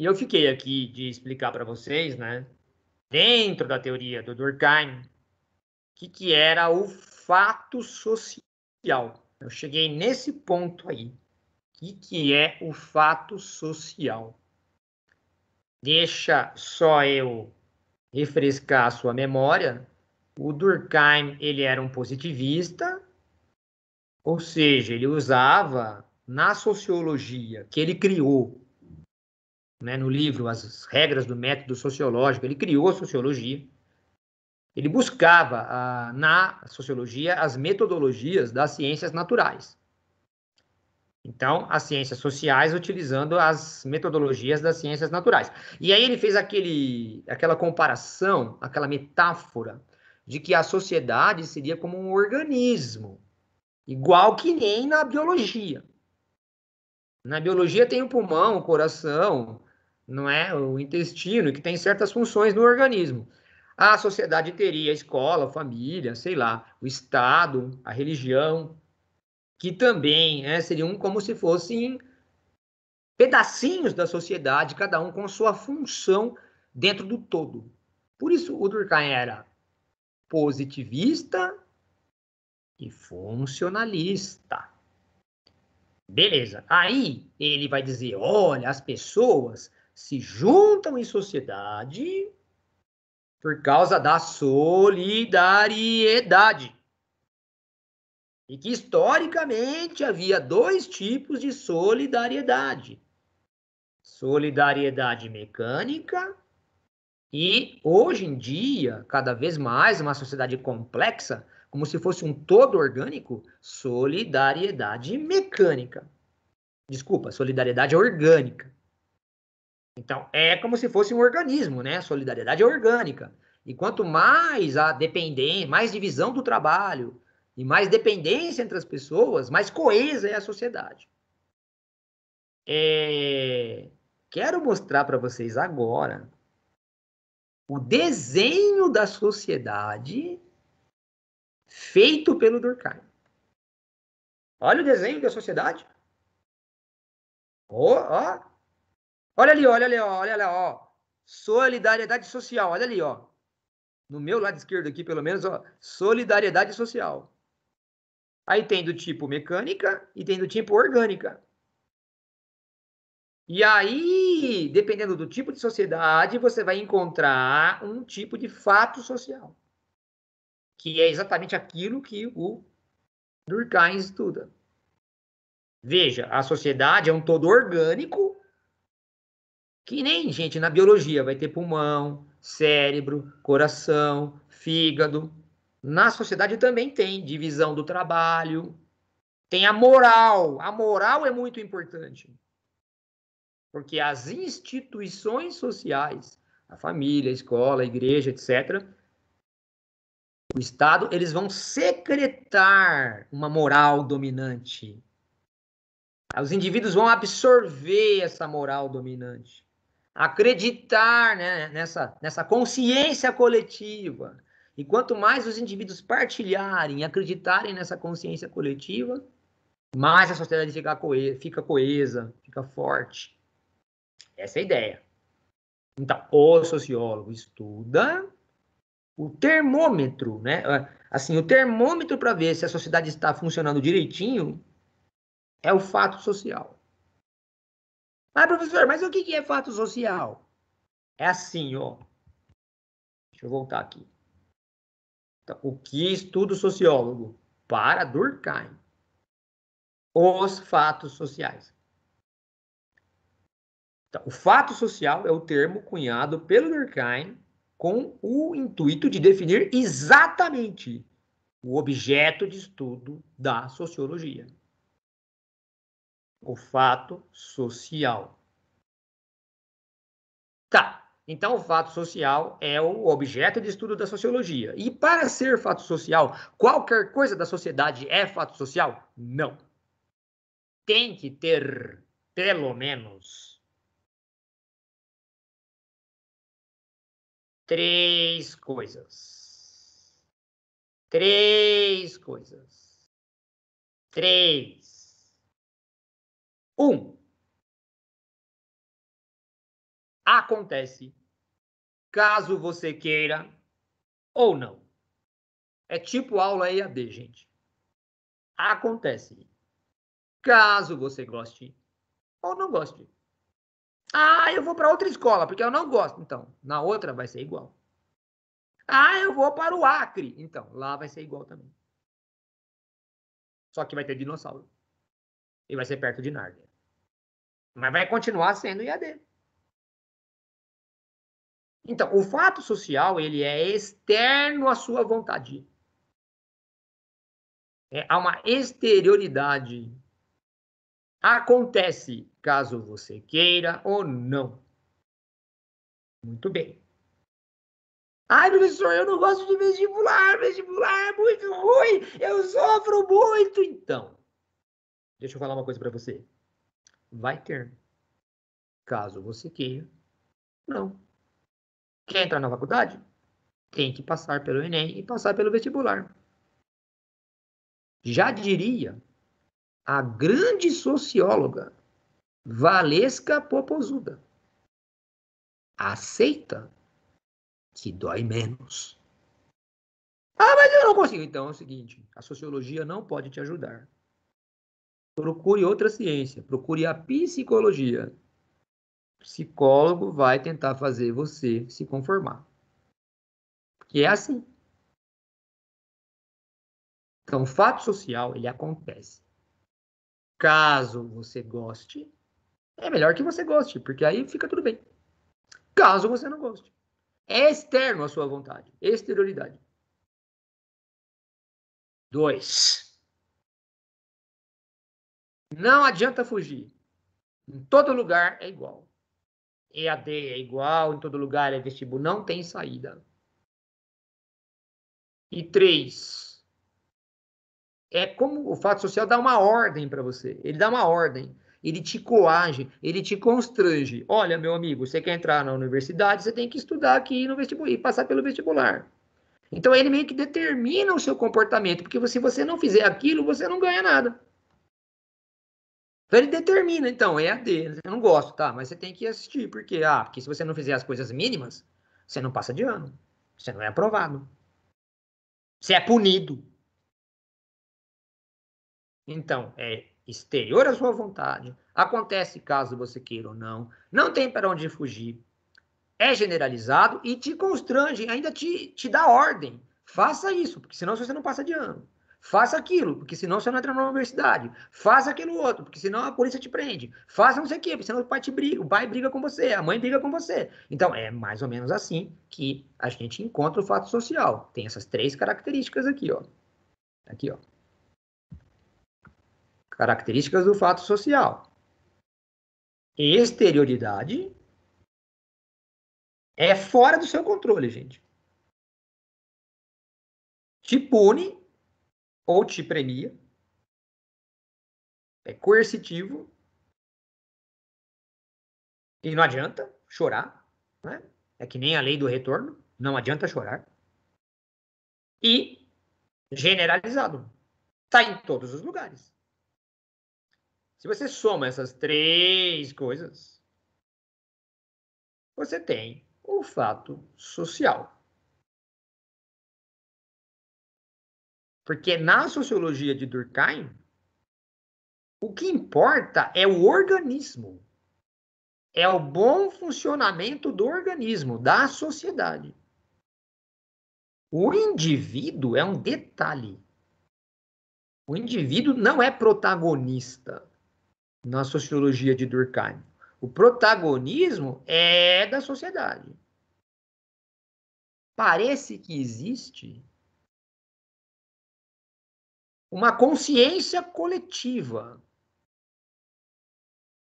E eu fiquei aqui de explicar para vocês, né, dentro da teoria do Durkheim, o que, que era o fato social. Eu cheguei nesse ponto aí. O que, que é o fato social? Deixa só eu refrescar a sua memória. O Durkheim ele era um positivista, ou seja, ele usava na sociologia que ele criou né, no livro As Regras do Método Sociológico, ele criou a sociologia. Ele buscava ah, na sociologia as metodologias das ciências naturais. Então, as ciências sociais utilizando as metodologias das ciências naturais. E aí ele fez aquele, aquela comparação, aquela metáfora de que a sociedade seria como um organismo, igual que nem na biologia. Na biologia tem o pulmão, o coração, não é? O intestino, que tem certas funções no organismo. A sociedade teria a escola, a família, sei lá, o Estado, a religião, que também é, seriam como se fossem pedacinhos da sociedade, cada um com sua função dentro do todo. Por isso o Durkheim era positivista e funcionalista. Beleza. Aí ele vai dizer: olha, as pessoas se juntam em sociedade por causa da solidariedade. E que historicamente havia dois tipos de solidariedade: solidariedade mecânica e hoje em dia, cada vez mais uma sociedade complexa, como se fosse um todo orgânico, solidariedade mecânica. Desculpa, solidariedade orgânica. Então, é como se fosse um organismo, né? A solidariedade é orgânica. E quanto mais a dependência, mais divisão do trabalho e mais dependência entre as pessoas, mais coesa é a sociedade. É... Quero mostrar para vocês agora o desenho da sociedade feito pelo Durkheim. Olha o desenho da sociedade. Ó, oh, oh. Olha ali, olha ali, olha lá, ó. Solidariedade social, olha ali, ó. No meu lado esquerdo aqui, pelo menos, ó, solidariedade social. Aí tem do tipo mecânica e tem do tipo orgânica. E aí, dependendo do tipo de sociedade, você vai encontrar um tipo de fato social, que é exatamente aquilo que o Durkheim estuda. Veja, a sociedade é um todo orgânico que nem, gente, na biologia, vai ter pulmão, cérebro, coração, fígado. Na sociedade também tem divisão do trabalho, tem a moral. A moral é muito importante. Porque as instituições sociais, a família, a escola, a igreja, etc., o Estado, eles vão secretar uma moral dominante. Os indivíduos vão absorver essa moral dominante acreditar né, nessa, nessa consciência coletiva. E quanto mais os indivíduos partilharem e acreditarem nessa consciência coletiva, mais a sociedade fica, coesa, fica coesa, fica forte. Essa é a ideia. Então, o sociólogo estuda o termômetro, né? Assim, o termômetro para ver se a sociedade está funcionando direitinho é o fato social. Mas, professor, mas o que é fato social? É assim, ó. Deixa eu voltar aqui. Tá, o que estuda o sociólogo? Para Durkheim. Os fatos sociais. Então, o fato social é o termo cunhado pelo Durkheim com o intuito de definir exatamente o objeto de estudo da sociologia o fato social. Tá, então o fato social é o objeto de estudo da sociologia. E para ser fato social, qualquer coisa da sociedade é fato social? Não. Tem que ter, pelo menos, três coisas. Três coisas. Três um, acontece caso você queira ou não. É tipo aula EAD, gente. Acontece caso você goste ou não goste. Ah, eu vou para outra escola porque eu não gosto. Então, na outra vai ser igual. Ah, eu vou para o Acre. Então, lá vai ser igual também. Só que vai ter dinossauro. E vai ser perto de Nárnia mas vai continuar sendo IAD. Então, o fato social, ele é externo à sua vontade. É, há uma exterioridade. Acontece caso você queira ou não. Muito bem. Ai, professor, eu não gosto de vestibular, vestibular é muito ruim, eu sofro muito. Então, deixa eu falar uma coisa para você vai ter. Caso você queira, não. Quer entrar na faculdade? Tem que passar pelo Enem e passar pelo vestibular. Já diria a grande socióloga Valesca Popozuda. Aceita que dói menos. Ah, mas eu não consigo. Então é o seguinte: a sociologia não pode te ajudar procure outra ciência, procure a psicologia. O psicólogo vai tentar fazer você se conformar. Porque é assim. Então, o fato social, ele acontece. Caso você goste, é melhor que você goste, porque aí fica tudo bem. Caso você não goste. É externo à sua vontade, exterioridade. Dois. Não adianta fugir. Em todo lugar é igual. EAD é igual, em todo lugar é vestibular, não tem saída. E três, é como o fato social dá uma ordem para você. Ele dá uma ordem, ele te coage, ele te constrange. Olha, meu amigo, você quer entrar na universidade, você tem que estudar aqui no vestibular e passar pelo vestibular. Então ele meio que determina o seu comportamento, porque se você não fizer aquilo, você não ganha nada. Então ele determina, então, é EAD. Né? Eu não gosto, tá? Mas você tem que assistir, porque, ah, porque se você não fizer as coisas mínimas, você não passa de ano. Você não é aprovado. Você é punido. Então, é exterior à sua vontade. Acontece caso você queira ou não. Não tem para onde fugir. É generalizado e te constrange, ainda te, te dá ordem. Faça isso, porque senão você não passa de ano. Faça aquilo, porque senão você não entra na universidade. Faça aquilo outro, porque senão a polícia te prende. Faça não sei o quê, porque senão o pai te briga, o pai briga com você, a mãe briga com você. Então, é mais ou menos assim que a gente encontra o fato social. Tem essas três características aqui, ó. Aqui, ó. Características do fato social. Exterioridade é fora do seu controle, gente. Te pune ou te premia, é coercitivo e não adianta chorar, né? É que nem a lei do retorno, não adianta chorar. E generalizado, está em todos os lugares. Se você soma essas três coisas, você tem o fato social. Porque na sociologia de Durkheim, o que importa é o organismo. É o bom funcionamento do organismo, da sociedade. O indivíduo é um detalhe. O indivíduo não é protagonista na sociologia de Durkheim. O protagonismo é da sociedade. Parece que existe uma consciência coletiva.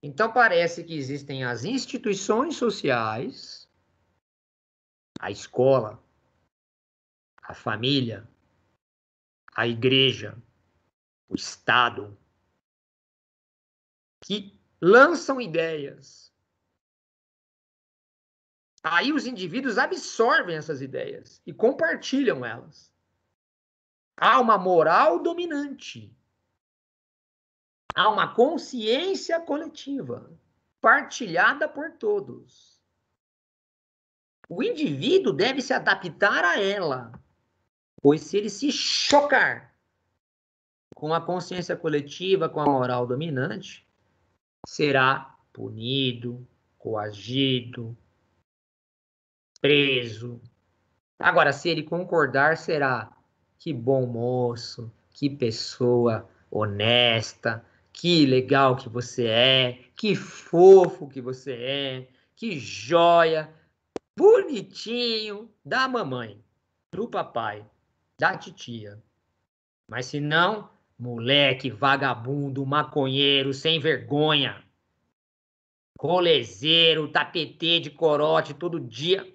Então, parece que existem as instituições sociais, a escola, a família, a igreja, o Estado, que lançam ideias. Aí os indivíduos absorvem essas ideias e compartilham elas. Há uma moral dominante. Há uma consciência coletiva, partilhada por todos. O indivíduo deve se adaptar a ela, pois se ele se chocar com a consciência coletiva, com a moral dominante, será punido, coagido, preso. Agora, se ele concordar, será que bom moço, que pessoa honesta, que legal que você é, que fofo que você é, que joia, bonitinho da mamãe, do papai, da titia. Mas se não, moleque vagabundo, maconheiro, sem vergonha, rolezeiro, tapete de corote todo dia.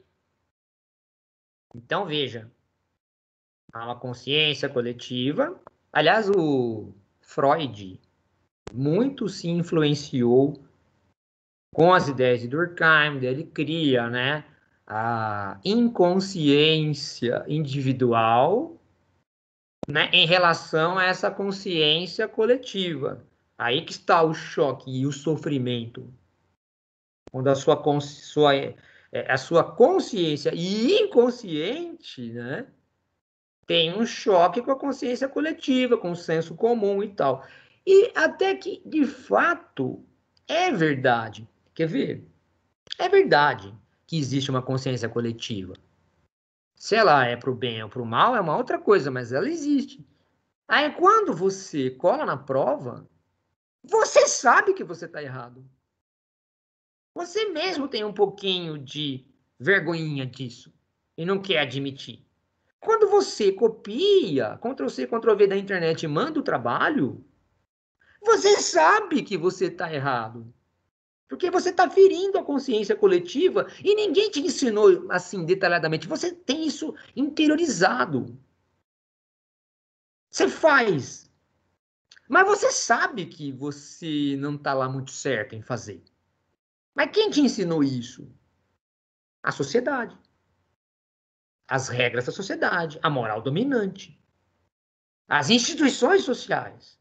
Então veja, Há uma consciência coletiva. Aliás, o Freud muito se influenciou com as ideias de Durkheim, ele cria, né, a inconsciência individual, né, em relação a essa consciência coletiva. Aí que está o choque e o sofrimento. Quando a sua, sua, é, a sua consciência e inconsciente, né, tem um choque com a consciência coletiva, com o senso comum e tal. E até que, de fato, é verdade. Quer ver? É verdade que existe uma consciência coletiva. Se ela é para o bem ou para o mal, é uma outra coisa, mas ela existe. Aí, quando você cola na prova, você sabe que você está errado. Você mesmo tem um pouquinho de vergonhinha disso e não quer admitir. Quando você copia Ctrl+C, Ctrl+V da internet e manda o trabalho, você sabe que você está errado. Porque você está ferindo a consciência coletiva e ninguém te ensinou assim detalhadamente. Você tem isso interiorizado. Você faz. Mas você sabe que você não está lá muito certo em fazer. Mas quem te ensinou isso? A sociedade as regras da sociedade, a moral dominante. As instituições sociais,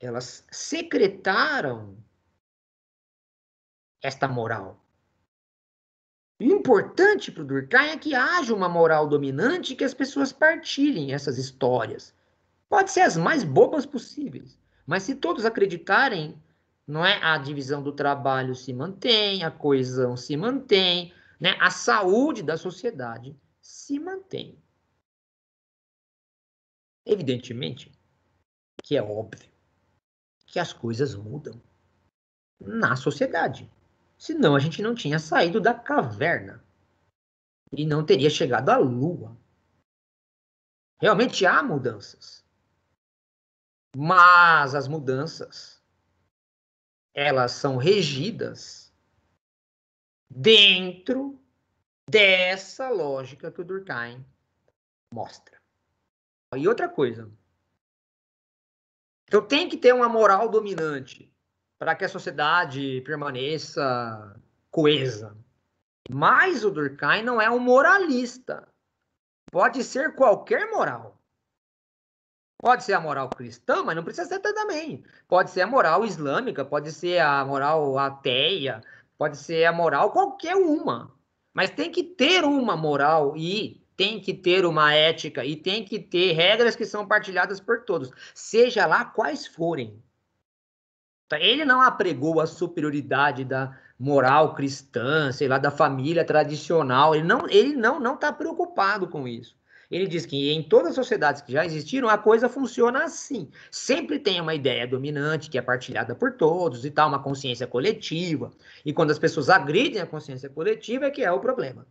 elas secretaram esta moral. O importante para o Durkheim é que haja uma moral dominante e que as pessoas partilhem essas histórias. Pode ser as mais bobas possíveis, mas se todos acreditarem, não é a divisão do trabalho se mantém, a coesão se mantém, né? a saúde da sociedade se mantém. Evidentemente que é óbvio que as coisas mudam na sociedade. Senão a gente não tinha saído da caverna e não teria chegado à lua. Realmente há mudanças. Mas as mudanças elas são regidas dentro dessa lógica que o Durkheim mostra. E outra coisa. eu então, tem que ter uma moral dominante para que a sociedade permaneça coesa. Mas o Durkheim não é um moralista. Pode ser qualquer moral. Pode ser a moral cristã, mas não precisa ser também. Pode ser a moral islâmica, pode ser a moral ateia, pode ser a moral qualquer uma. Mas tem que ter uma moral e tem que ter uma ética e tem que ter regras que são partilhadas por todos, seja lá quais forem. Tá, ele não apregou a superioridade da moral cristã, sei lá, da família tradicional. Ele não, ele não, não está preocupado com isso. Ele diz que em todas as sociedades que já existiram, a coisa funciona assim. Sempre tem uma ideia dominante que é partilhada por todos e tal, uma consciência coletiva. E quando as pessoas agridem a consciência coletiva, é que é o problema.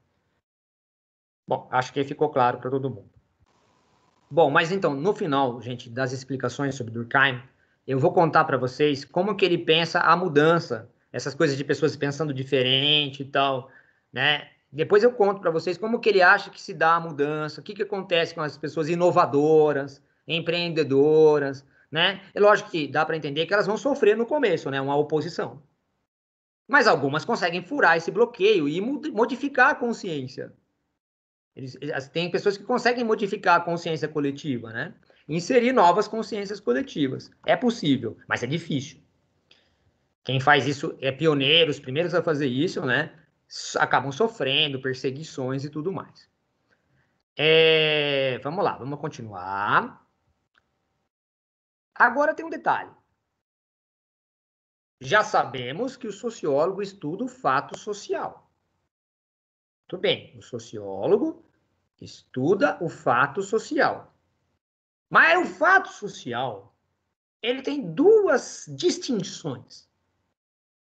Bom, acho que ficou claro para todo mundo. Bom, mas então, no final, gente, das explicações sobre Durkheim, eu vou contar para vocês como que ele pensa a mudança, essas coisas de pessoas pensando diferente e tal, né? Depois eu conto para vocês como que ele acha que se dá a mudança, o que, que acontece com as pessoas inovadoras, empreendedoras, né? É lógico que dá para entender que elas vão sofrer no começo, né? Uma oposição. Mas algumas conseguem furar esse bloqueio e modificar a consciência. Eles, tem pessoas que conseguem modificar a consciência coletiva, né? Inserir novas consciências coletivas. É possível, mas é difícil. Quem faz isso é pioneiro, os primeiros a fazer isso, né? acabam sofrendo perseguições e tudo mais. É, vamos lá, vamos continuar. Agora tem um detalhe. Já sabemos que o sociólogo estuda o fato social. Tudo bem, o sociólogo estuda o fato social. Mas o fato social, ele tem duas distinções,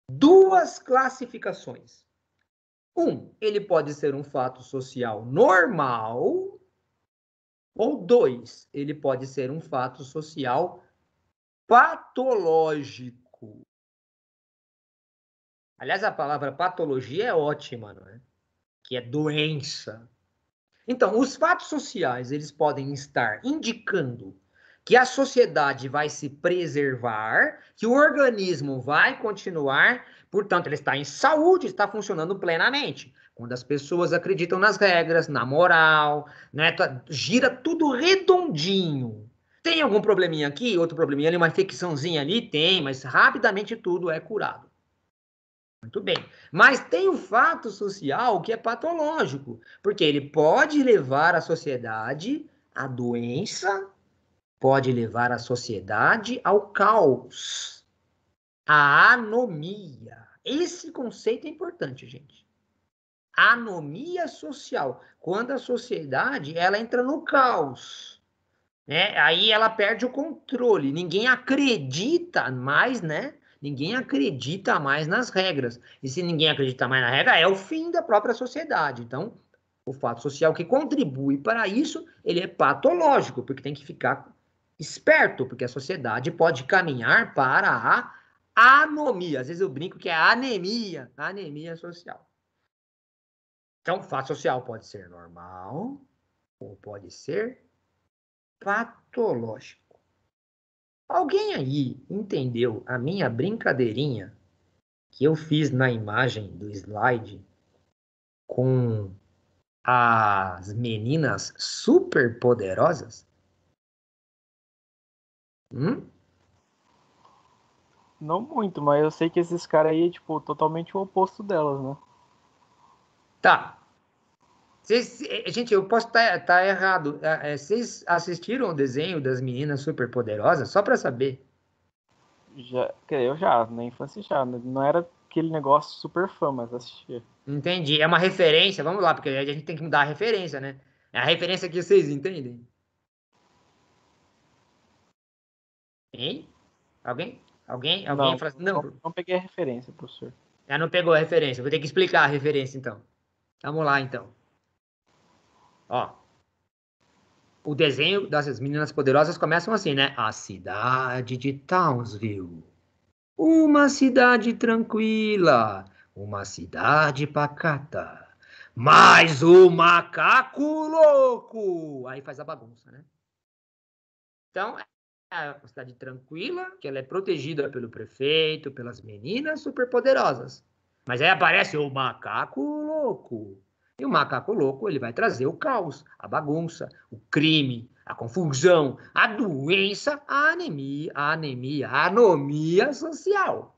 duas classificações. Um, ele pode ser um fato social normal, ou dois, ele pode ser um fato social patológico. Aliás, a palavra patologia é ótima, não é? Que é doença. Então, os fatos sociais, eles podem estar indicando que a sociedade vai se preservar, que o organismo vai continuar Portanto, ele está em saúde, está funcionando plenamente. Quando as pessoas acreditam nas regras, na moral, né, tá, gira tudo redondinho. Tem algum probleminha aqui, outro probleminha ali, uma infecçãozinha ali? Tem, mas rapidamente tudo é curado. Muito bem. Mas tem o um fato social que é patológico, porque ele pode levar a sociedade à doença, pode levar a sociedade ao caos. A anomia. Esse conceito é importante, gente. Anomia social, quando a sociedade ela entra no caos, né? Aí ela perde o controle. Ninguém acredita mais, né? Ninguém acredita mais nas regras. E se ninguém acredita mais na regra, é o fim da própria sociedade. Então, o fato social que contribui para isso, ele é patológico, porque tem que ficar esperto, porque a sociedade pode caminhar para a anomia. Às vezes eu brinco que é anemia, anemia social. Então, fato social pode ser normal ou pode ser patológico. Alguém aí entendeu a minha brincadeirinha que eu fiz na imagem do slide com as meninas poderosas? Hum? Não muito, mas eu sei que esses caras aí é, tipo, totalmente o oposto delas, né? Tá. Cês, é, gente, eu posso estar tá, tá errado. Vocês é, é, assistiram o desenho das meninas superpoderosas? Só pra saber. Já, eu já, na infância já. Né? Não era aquele negócio super fã, mas assistia. Entendi. É uma referência, vamos lá, porque a gente tem que mudar a referência, né? É a referência que vocês entendem. Hein? Alguém? Alguém? Alguém não, fala assim, não. Não peguei a referência, professor. Já ah, não pegou a referência. Vou ter que explicar a referência, então. Vamos lá, então. Ó. O desenho das meninas poderosas começam assim, né? A cidade de Townsville. Uma cidade tranquila. Uma cidade pacata. Mais o um macaco louco! Aí faz a bagunça, né? Então, é uma cidade tranquila, que ela é protegida pelo prefeito, pelas meninas superpoderosas. Mas aí aparece o macaco louco. E o macaco louco, ele vai trazer o caos, a bagunça, o crime, a confusão, a doença, a anemia, a anemia, a anomia social.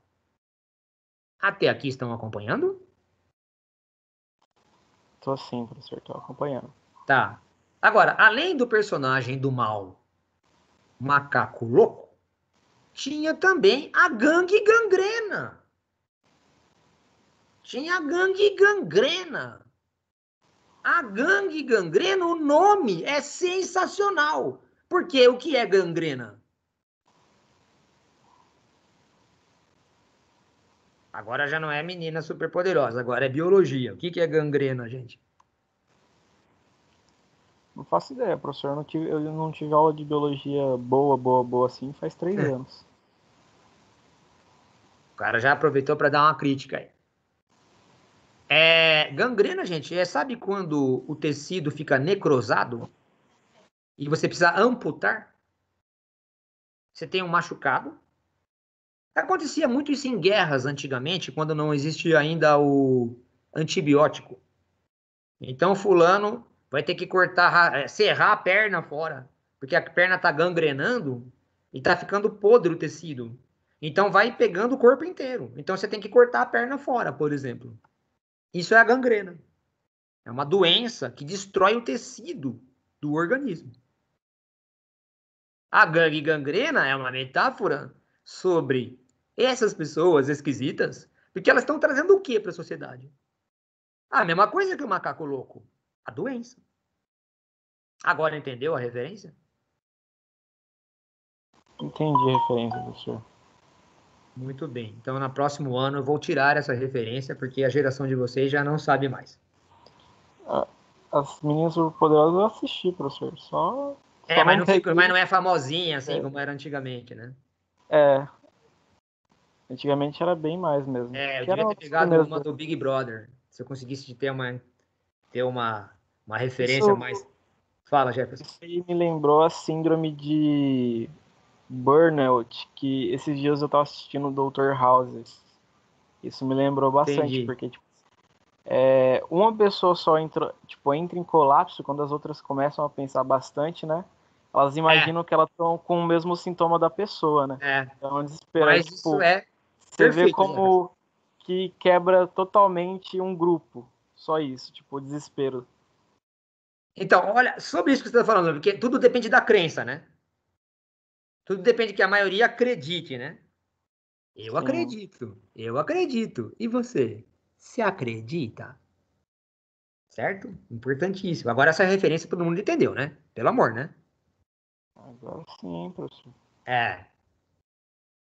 Até aqui estão acompanhando? Tô sim, professor, tô acompanhando. Tá. Agora, além do personagem do mal macaco louco, tinha também a gangue gangrena. Tinha a gangue gangrena. A gangue gangrena, o nome é sensacional. Porque o que é gangrena? Agora já não é menina superpoderosa, agora é biologia. O que, que é gangrena, gente? Não faço ideia, professor. Eu não tive, eu não tive aula de biologia boa, boa, boa assim faz três é. anos. O cara já aproveitou para dar uma crítica aí. É, gangrena, gente, é, sabe quando o tecido fica necrosado e você precisa amputar? Você tem um machucado. Acontecia muito isso em guerras antigamente, quando não existia ainda o antibiótico. Então, fulano vai ter que cortar, é, serrar a perna fora, porque a perna tá gangrenando e tá ficando podre o tecido. Então vai pegando o corpo inteiro. Então você tem que cortar a perna fora, por exemplo. Isso é a gangrena. É uma doença que destrói o tecido do organismo. A gangue gangrena é uma metáfora sobre essas pessoas esquisitas, porque elas estão trazendo o que para a sociedade? Ah, a mesma coisa que o macaco louco a doença. Agora entendeu a referência? Entendi a referência, professor. Muito bem. Então, no próximo ano, eu vou tirar essa referência, porque a geração de vocês já não sabe mais. As meninas poderosas eu assisti, professor. Só. É, só mas, não fico, mas não é famosinha, assim, é. como era antigamente, né? É. Antigamente era bem mais mesmo. É, eu devia ter pegado uma do Big Brother. Se eu conseguisse ter uma, ter uma uma referência Isso... mais. Fala, Jefferson. Isso aí me lembrou a síndrome de burnout, que esses dias eu tava assistindo o Dr. House. Isso me lembrou bastante, Entendi. porque tipo, é, uma pessoa só entra, tipo, entra em colapso quando as outras começam a pensar bastante, né? Elas imaginam é. que elas estão com o mesmo sintoma da pessoa, né? É. Então, desespero. Mas tipo, isso é você perfeito, vê como né? que quebra totalmente um grupo. Só isso, tipo, o desespero. Então, olha, sobre isso que você está falando, porque tudo depende da crença, né? Tudo depende que a maioria acredite, né? Eu Sim. acredito, eu acredito. E você? Se acredita? Certo? Importantíssimo. Agora essa referência todo mundo entendeu, né? Pelo amor, né? Agora é sim, professor. É.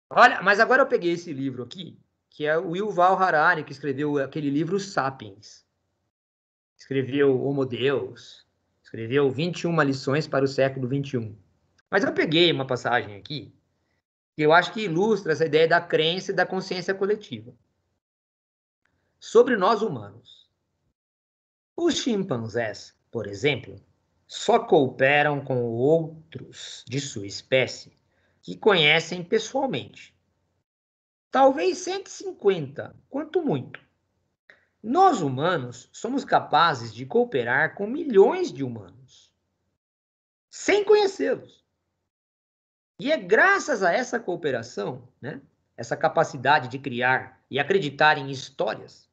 Olha, mas agora eu peguei esse livro aqui, que é o Yuval Harari, que escreveu aquele livro Sapiens. Escreveu Homo Deus, Escreveu 21 lições para o século 21. Mas eu peguei uma passagem aqui que eu acho que ilustra essa ideia da crença e da consciência coletiva. Sobre nós humanos. Os chimpanzés, por exemplo, só cooperam com outros de sua espécie que conhecem pessoalmente. Talvez 150, quanto muito. Nós humanos somos capazes de cooperar com milhões de humanos, sem conhecê-los. E é graças a essa cooperação, né, essa capacidade de criar e acreditar em histórias,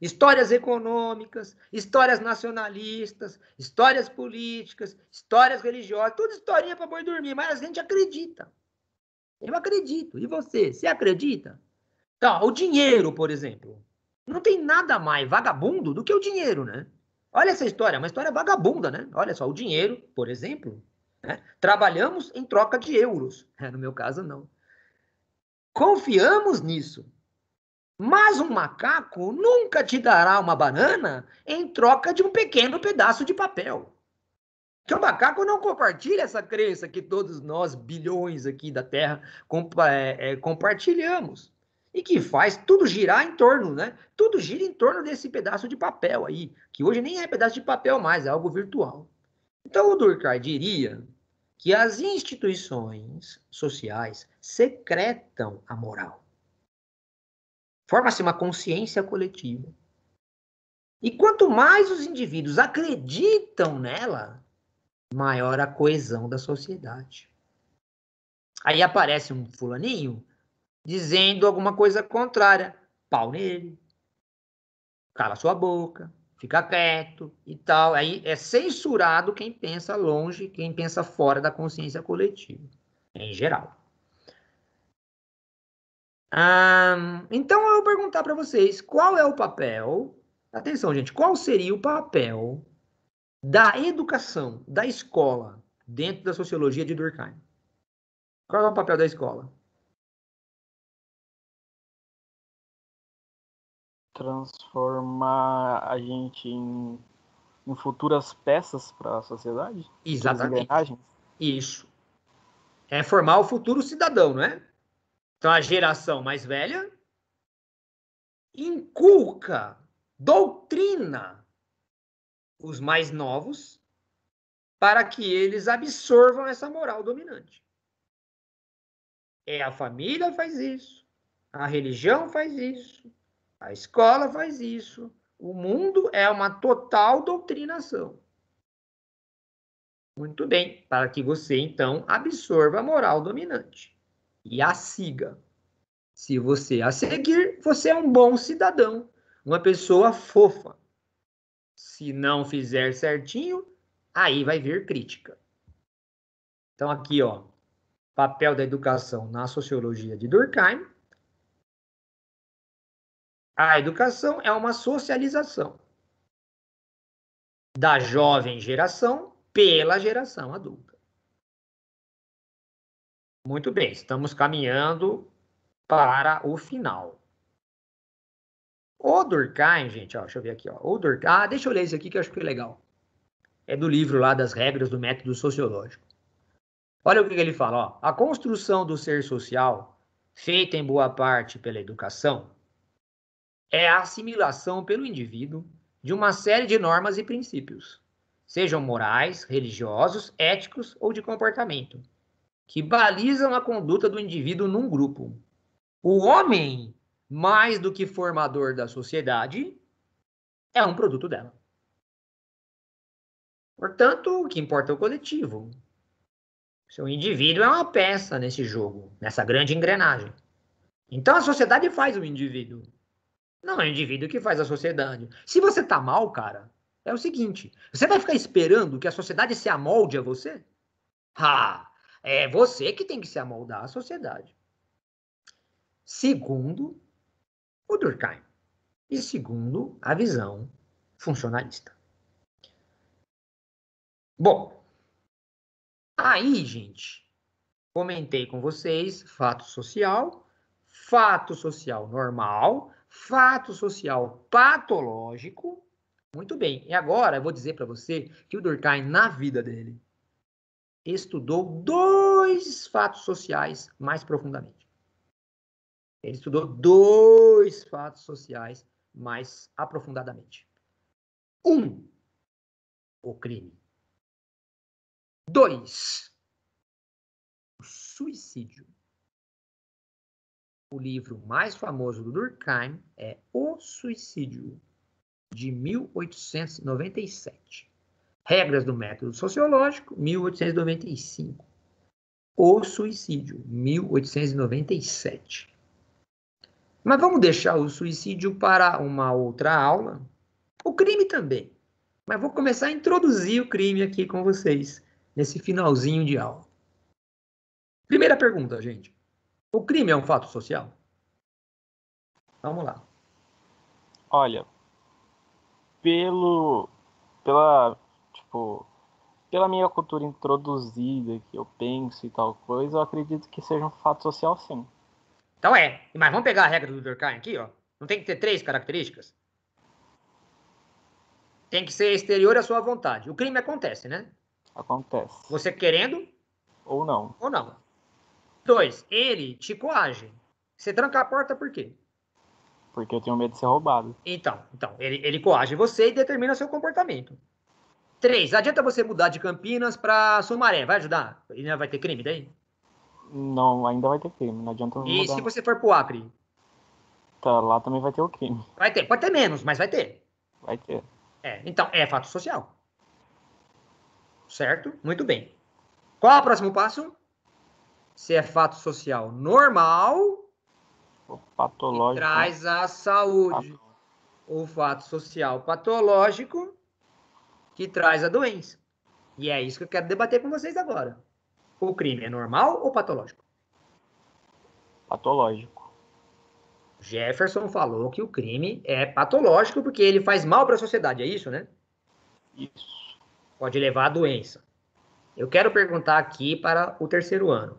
histórias econômicas, histórias nacionalistas, histórias políticas, histórias religiosas, tudo historinha para boi dormir, mas a gente acredita. Eu acredito. E você? Você acredita? Então, o dinheiro, por exemplo não tem nada mais vagabundo do que o dinheiro, né? Olha essa história, é uma história vagabunda, né? Olha só, o dinheiro, por exemplo, né? trabalhamos em troca de euros. É, no meu caso, não. Confiamos nisso. Mas um macaco nunca te dará uma banana em troca de um pequeno pedaço de papel. Que o macaco não compartilha essa crença que todos nós, bilhões aqui da Terra, compa é, é, compartilhamos e que faz tudo girar em torno, né? Tudo gira em torno desse pedaço de papel aí, que hoje nem é pedaço de papel mais, é algo virtual. Então o Durkheim diria que as instituições sociais secretam a moral. Forma-se uma consciência coletiva. E quanto mais os indivíduos acreditam nela, maior a coesão da sociedade. Aí aparece um fulaninho dizendo alguma coisa contrária. Pau nele. Cala sua boca, fica quieto e tal. Aí é censurado quem pensa longe, quem pensa fora da consciência coletiva, em geral. então eu vou perguntar para vocês qual é o papel. Atenção, gente, qual seria o papel da educação, da escola, dentro da sociologia de Durkheim? Qual é o papel da escola? transformar a gente em, em futuras peças para a sociedade? Exatamente. Isso. É formar o futuro cidadão, não é? Então a geração mais velha inculca, doutrina os mais novos para que eles absorvam essa moral dominante. É a família faz isso, a religião faz isso, a escola faz isso. O mundo é uma total doutrinação. Muito bem, para que você então absorva a moral dominante e a siga. Se você a seguir, você é um bom cidadão, uma pessoa fofa. Se não fizer certinho, aí vai vir crítica. Então aqui, ó, papel da educação na sociologia de Durkheim a educação é uma socialização da jovem geração pela geração adulta. Muito bem, estamos caminhando para o final. O Durkheim, gente, ó, deixa eu ver aqui. Ó, o Durkheim, ah, deixa eu ler isso aqui que eu acho que é legal. É do livro lá das regras do método sociológico. Olha o que, que ele fala. Ó, a construção do ser social, feita em boa parte pela educação, é a assimilação pelo indivíduo de uma série de normas e princípios, sejam morais, religiosos, éticos ou de comportamento, que balizam a conduta do indivíduo num grupo. O homem, mais do que formador da sociedade, é um produto dela. Portanto, o que importa é o coletivo. Seu indivíduo é uma peça nesse jogo, nessa grande engrenagem. Então a sociedade faz o indivíduo. Não, é o indivíduo que faz a sociedade. Se você tá mal, cara, é o seguinte: você vai ficar esperando que a sociedade se amolde a você? Ah, é você que tem que se amoldar à sociedade. Segundo o Durkheim e segundo a visão funcionalista. Bom, aí, gente, comentei com vocês fato social, fato social normal, fato social patológico. Muito bem. E agora eu vou dizer para você que o Durkheim, na vida dele, estudou dois fatos sociais mais profundamente. Ele estudou dois fatos sociais mais aprofundadamente. Um, o crime. Dois, o suicídio o livro mais famoso do Durkheim é O Suicídio, de 1897. Regras do Método Sociológico, 1895. O Suicídio, 1897. Mas vamos deixar o suicídio para uma outra aula. O crime também. Mas vou começar a introduzir o crime aqui com vocês, nesse finalzinho de aula. Primeira pergunta, gente. O crime é um fato social? Vamos lá. Olha, pelo pela tipo pela minha cultura introduzida que eu penso e tal coisa, eu acredito que seja um fato social sim. Então é. Mas vamos pegar a regra do Durkheim aqui, ó. Não tem que ter três características? Tem que ser exterior à sua vontade. O crime acontece, né? Acontece. Você querendo? Ou não. Ou não. Dois, ele te coage. Você tranca a porta por quê? Porque eu tenho medo de ser roubado. Então, então ele, ele coage você e determina seu comportamento. Três, adianta você mudar de Campinas para Sumaré, vai ajudar? Ainda vai ter crime daí? Não, ainda vai ter crime, não adianta E se você for pro Acre? Tá, lá também vai ter o crime. Vai ter, pode ter menos, mas vai ter. Vai ter. É, então, é fato social. Certo? Muito bem. Qual é o próximo passo? se é fato social normal ou patológico. traz a saúde. ou fato social patológico que traz a doença. E é isso que eu quero debater com vocês agora. O crime é normal ou patológico? Patológico. Jefferson falou que o crime é patológico porque ele faz mal para a sociedade, é isso, né? Isso. Pode levar a doença. Eu quero perguntar aqui para o terceiro ano.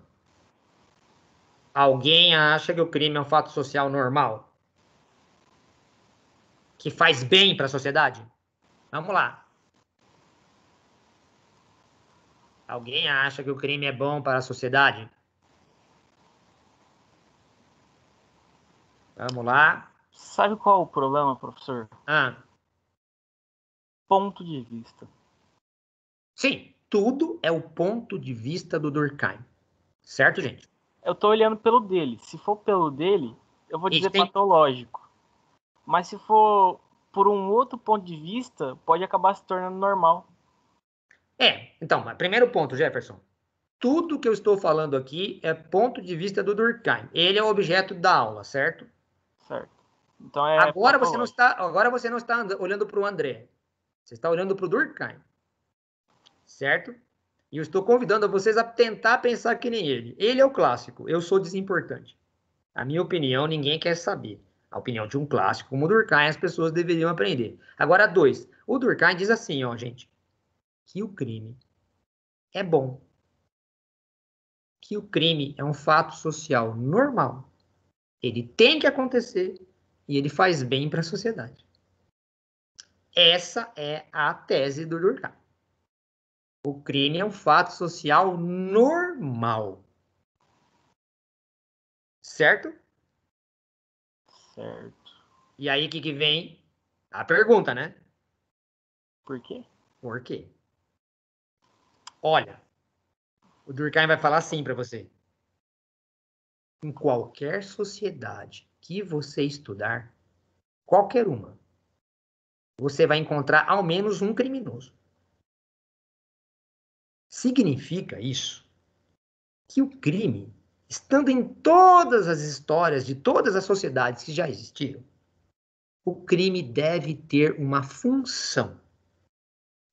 Alguém acha que o crime é um fato social normal? Que faz bem para a sociedade? Vamos lá. Alguém acha que o crime é bom para a sociedade? Vamos lá. Sabe qual é o problema, professor? Ah. Ponto de vista. Sim, tudo é o ponto de vista do Durkheim. Certo, gente? eu tô olhando pelo dele. Se for pelo dele, eu vou dizer tem... patológico. Mas se for por um outro ponto de vista, pode acabar se tornando normal. É, então, primeiro ponto, Jefferson. Tudo que eu estou falando aqui é ponto de vista do Durkheim. Ele é o objeto da aula, certo? Certo. Então é agora você não está, agora você não está olhando para o André. Você está olhando para o Durkheim. Certo? E eu estou convidando a vocês a tentar pensar que nem ele. Ele é o clássico, eu sou desimportante. A minha opinião, ninguém quer saber. A opinião de um clássico como o Durkheim, as pessoas deveriam aprender. Agora, dois. O Durkheim diz assim, ó, gente, que o crime é bom. Que o crime é um fato social normal. Ele tem que acontecer e ele faz bem para a sociedade. Essa é a tese do Durkheim. O crime é um fato social normal. Certo? Certo. E aí que, que vem a pergunta, né? Por quê? Por quê? Olha, o Durkheim vai falar assim para você. Em qualquer sociedade que você estudar, qualquer uma, você vai encontrar ao menos um criminoso. Significa isso que o crime, estando em todas as histórias de todas as sociedades que já existiram, o crime deve ter uma função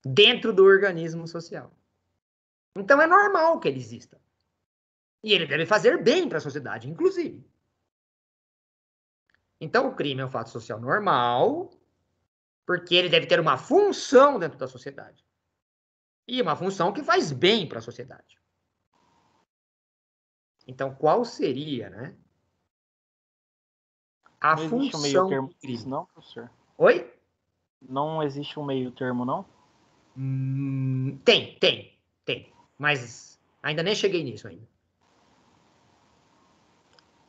dentro do organismo social. Então é normal que ele exista. E ele deve fazer bem para a sociedade, inclusive. Então o crime é um fato social normal, porque ele deve ter uma função dentro da sociedade. E uma função que faz bem para a sociedade. Então, qual seria, né? A não função. Meio termo, não, professor? Oi? Não existe um meio termo, não? Hum, tem, tem, tem. Mas ainda nem cheguei nisso ainda.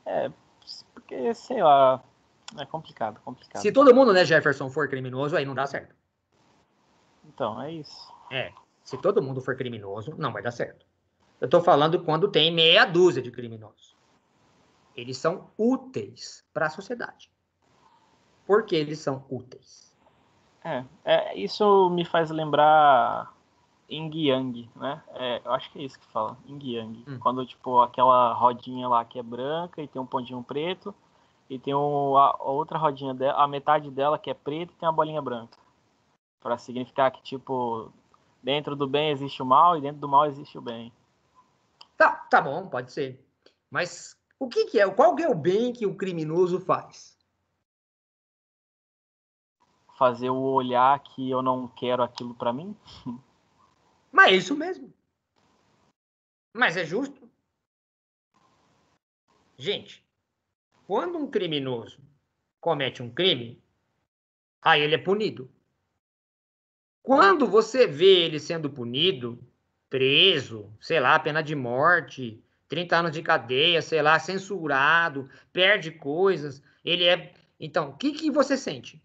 É, porque, sei lá, é complicado, complicado. Se todo mundo, né, Jefferson, for criminoso, aí não dá certo. Então, é isso. É. Se todo mundo for criminoso, não vai dar certo. Eu estou falando quando tem meia dúzia de criminosos. Eles são úteis para a sociedade. Por que eles são úteis? É, é, isso me faz lembrar Ying Yang, né? É, eu acho que é isso que fala, Ying Yang. Hum. Quando, tipo, aquela rodinha lá que é branca e tem um pontinho preto, e tem um, a, a outra rodinha dela, a metade dela que é preta e tem uma bolinha branca. para significar que, tipo, dentro do bem existe o mal e dentro do mal existe o bem. Tá, tá bom, pode ser. Mas o que, que é? Qual que é o bem que o criminoso faz? Fazer o olhar que eu não quero aquilo para mim? Mas é isso mesmo. Mas é justo? Gente, quando um criminoso comete um crime, aí ele é punido. Quando você vê ele sendo punido, preso, sei lá, pena de morte, 30 anos de cadeia, sei lá, censurado, perde coisas, ele é. Então, o que, que você sente?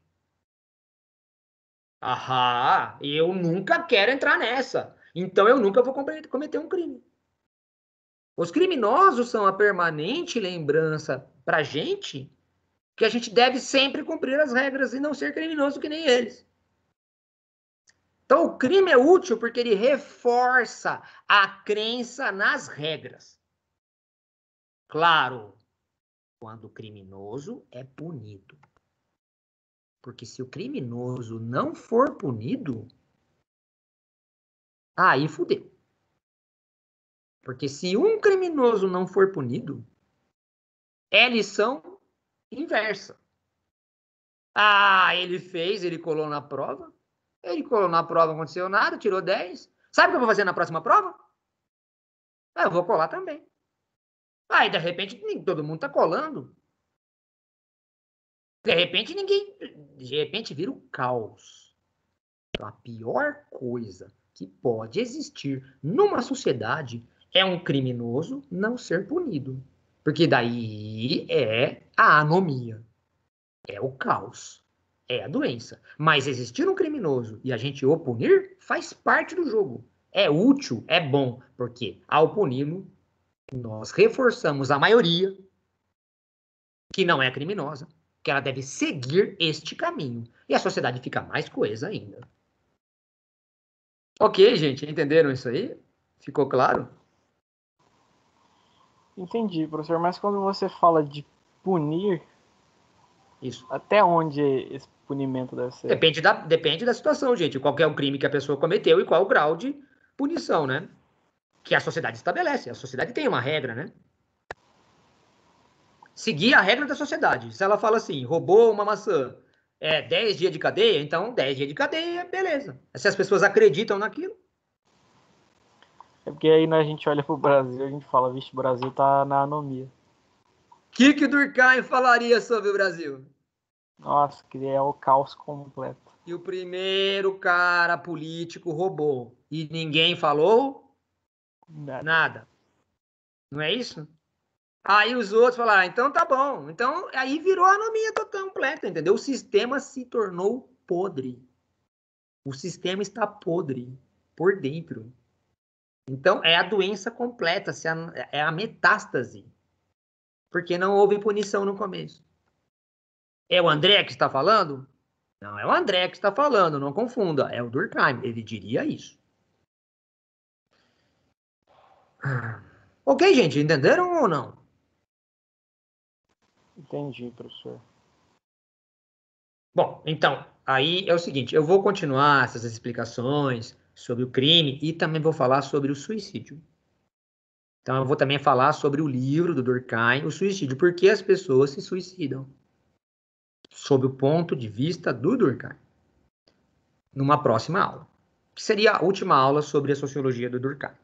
Ahá, eu nunca quero entrar nessa. Então eu nunca vou cometer um crime. Os criminosos são a permanente lembrança para gente que a gente deve sempre cumprir as regras e não ser criminoso que nem eles. Então, o crime é útil porque ele reforça a crença nas regras. Claro, quando o criminoso é punido. Porque se o criminoso não for punido, aí fudeu. Porque se um criminoso não for punido, é lição inversa. Ah, ele fez, ele colou na prova. Ele colou na prova, não aconteceu nada, tirou 10. Sabe o que eu vou fazer na próxima prova? Ah, eu vou colar também. Aí, de repente, todo mundo tá colando. De repente, ninguém. De repente, vira o caos. Então, a pior coisa que pode existir numa sociedade é um criminoso não ser punido. Porque daí é a anomia. É o caos. É a doença. Mas existir um criminoso e a gente o punir faz parte do jogo. É útil, é bom, porque ao puni-lo, nós reforçamos a maioria que não é criminosa, que ela deve seguir este caminho. E a sociedade fica mais coesa ainda. Ok, gente, entenderam isso aí? Ficou claro? Entendi, professor, mas quando você fala de punir, isso. até onde esse punimento deve ser? Depende da, depende da situação, gente. Qual é o crime que a pessoa cometeu e qual o grau de punição, né? Que a sociedade estabelece. A sociedade tem uma regra, né? Seguir a regra da sociedade. Se ela fala assim, roubou uma maçã, é 10 dias de cadeia, então 10 dias de cadeia, beleza. Se as pessoas acreditam naquilo. É porque aí né, a gente olha pro Brasil, a gente fala, vixe, o Brasil tá na anomia. O que, que Durkheim falaria sobre o Brasil? Nossa, que é o caos completo. E o primeiro cara político roubou. E ninguém falou? Nada. Nada. Não é isso? Aí os outros falaram, ah, então tá bom. Então, aí virou a anomia total completa, entendeu? O sistema se tornou podre. O sistema está podre por dentro. Então, é a doença completa, é a metástase. Porque não houve punição no começo. É o André que está falando? Não, é o André que está falando, não confunda. É o Durkheim, ele diria isso. Ok, gente, entenderam ou não? Entendi, professor. Bom, então, aí é o seguinte, eu vou continuar essas explicações sobre o crime e também vou falar sobre o suicídio. Então, eu vou também falar sobre o livro do Durkheim, o suicídio, por que as pessoas se suicidam sob o ponto de vista do Durkheim, numa próxima aula, que seria a última aula sobre a sociologia do Durkheim.